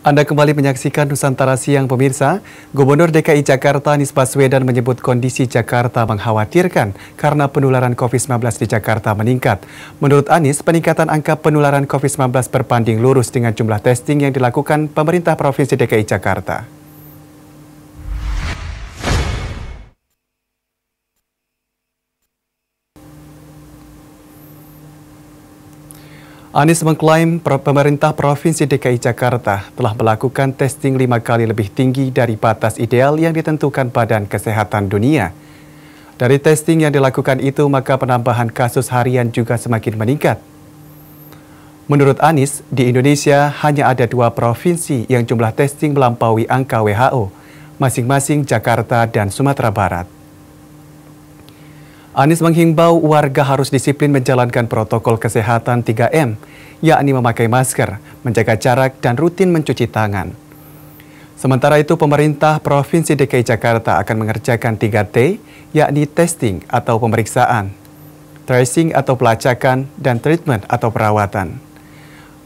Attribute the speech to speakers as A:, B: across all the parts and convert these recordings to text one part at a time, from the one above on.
A: Anda kembali menyaksikan Nusantara Siang Pemirsa. Gubernur DKI Jakarta Anies Baswedan menyebut kondisi Jakarta mengkhawatirkan karena penularan COVID-19 di Jakarta meningkat. Menurut Anies, peningkatan angka penularan COVID-19 berbanding lurus dengan jumlah testing yang dilakukan pemerintah Provinsi DKI Jakarta. Anies mengklaim pemerintah Provinsi DKI Jakarta telah melakukan testing lima kali lebih tinggi dari batas ideal yang ditentukan Badan Kesehatan Dunia. Dari testing yang dilakukan itu, maka penambahan kasus harian juga semakin meningkat. Menurut Anies, di Indonesia hanya ada dua provinsi yang jumlah testing melampaui angka WHO, masing-masing Jakarta dan Sumatera Barat. Anies menghimbau warga harus disiplin menjalankan protokol kesehatan 3M, yakni memakai masker, menjaga jarak, dan rutin mencuci tangan. Sementara itu, pemerintah Provinsi DKI Jakarta akan mengerjakan 3T, yakni testing atau pemeriksaan, tracing atau pelacakan, dan treatment atau perawatan.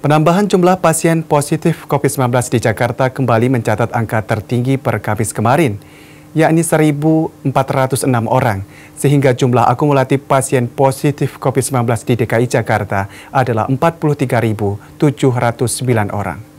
A: Penambahan jumlah pasien positif COVID-19 di Jakarta kembali mencatat angka tertinggi per Kamis kemarin, yakni 1.406 orang, sehingga jumlah akumulatif pasien positif COVID-19 di DKI Jakarta adalah 43.709 orang.